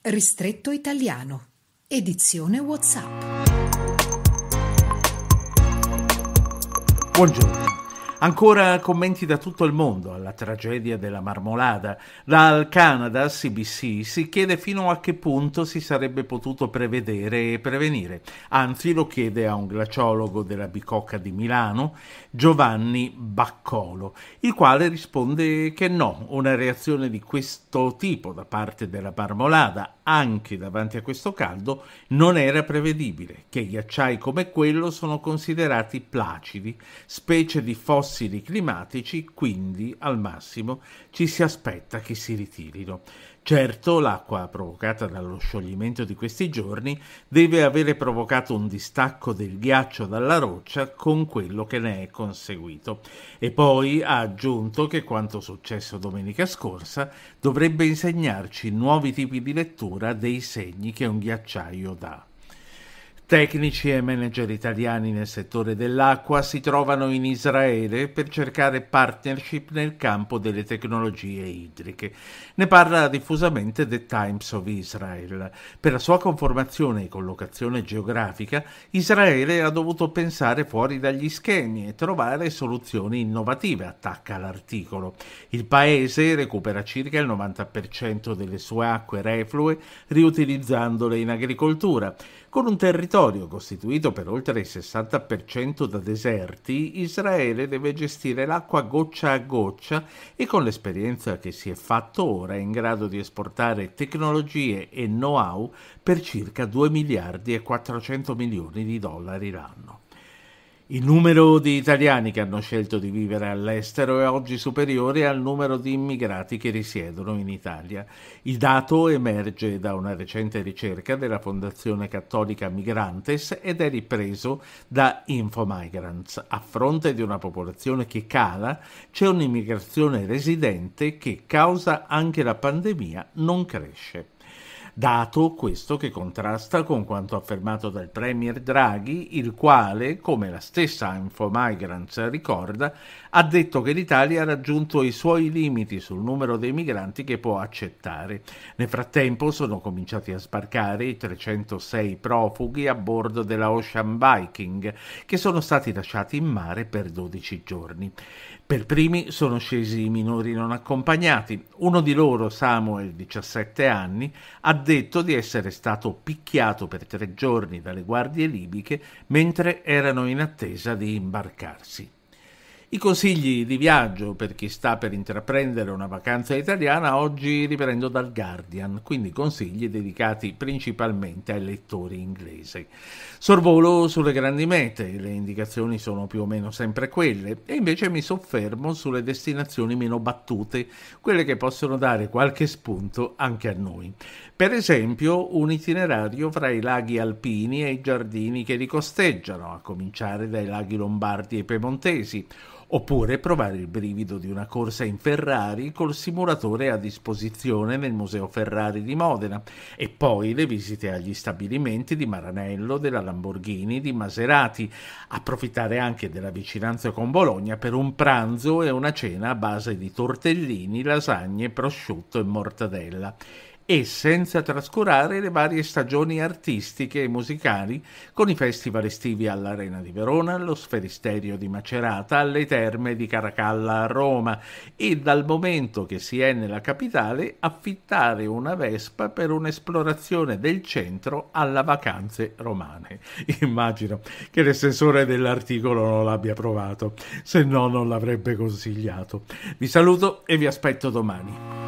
Ristretto italiano. Edizione WhatsApp. Buongiorno. Ancora commenti da tutto il mondo alla tragedia della marmolada. Dal Canada, CBC, si chiede fino a che punto si sarebbe potuto prevedere e prevenire. Anzi, lo chiede a un glaciologo della Bicocca di Milano, Giovanni Baccolo, il quale risponde che no, una reazione di questo tipo da parte della marmolada, anche davanti a questo caldo, non era prevedibile, che ghiacciai come quello sono considerati placidi, specie di fossili fossili climatici, quindi al massimo ci si aspetta che si ritirino. Certo, l'acqua provocata dallo scioglimento di questi giorni deve avere provocato un distacco del ghiaccio dalla roccia con quello che ne è conseguito. E poi ha aggiunto che quanto successo domenica scorsa dovrebbe insegnarci nuovi tipi di lettura dei segni che un ghiacciaio dà. Tecnici e manager italiani nel settore dell'acqua si trovano in Israele per cercare partnership nel campo delle tecnologie idriche. Ne parla diffusamente The Times of Israel. Per la sua conformazione e collocazione geografica, Israele ha dovuto pensare fuori dagli schemi e trovare soluzioni innovative, attacca l'articolo. Il paese recupera circa il 90% delle sue acque reflue riutilizzandole in agricoltura, con un territorio territorio costituito per oltre il 60% da deserti, Israele deve gestire l'acqua goccia a goccia e con l'esperienza che si è fatto ora è in grado di esportare tecnologie e know-how per circa 2 miliardi e 400 milioni di dollari l'anno. Il numero di italiani che hanno scelto di vivere all'estero è oggi superiore al numero di immigrati che risiedono in Italia. Il dato emerge da una recente ricerca della Fondazione Cattolica Migrantes ed è ripreso da Infomigrants. A fronte di una popolazione che cala, c'è un'immigrazione residente che, causa anche la pandemia, non cresce dato questo che contrasta con quanto affermato dal Premier Draghi, il quale, come la stessa Infomigrants ricorda, ha detto che l'Italia ha raggiunto i suoi limiti sul numero dei migranti che può accettare. Nel frattempo sono cominciati a sbarcare i 306 profughi a bordo della Ocean Viking, che sono stati lasciati in mare per 12 giorni. Per primi sono scesi i minori non accompagnati. Uno di loro, Samuel, 17 anni, ha detto di essere stato picchiato per tre giorni dalle guardie libiche mentre erano in attesa di imbarcarsi. I consigli di viaggio per chi sta per intraprendere una vacanza italiana oggi li prendo dal Guardian, quindi consigli dedicati principalmente ai lettori inglesi. Sorvolo sulle grandi mete, le indicazioni sono più o meno sempre quelle, e invece mi soffermo sulle destinazioni meno battute, quelle che possono dare qualche spunto anche a noi. Per esempio un itinerario fra i laghi alpini e i giardini che li costeggiano, a cominciare dai laghi lombardi e piemontesi, oppure provare il brivido di una corsa in Ferrari col simulatore a disposizione nel Museo Ferrari di Modena e poi le visite agli stabilimenti di Maranello, della Lamborghini, di Maserati, approfittare anche della vicinanza con Bologna per un pranzo e una cena a base di tortellini, lasagne, prosciutto e mortadella e senza trascurare le varie stagioni artistiche e musicali con i festival estivi all'Arena di Verona, allo Sferisterio di Macerata, alle Terme di Caracalla a Roma e dal momento che si è nella capitale affittare una Vespa per un'esplorazione del centro alla vacanze romane. Immagino che l'estensore dell'articolo non l'abbia provato, se no non l'avrebbe consigliato. Vi saluto e vi aspetto domani.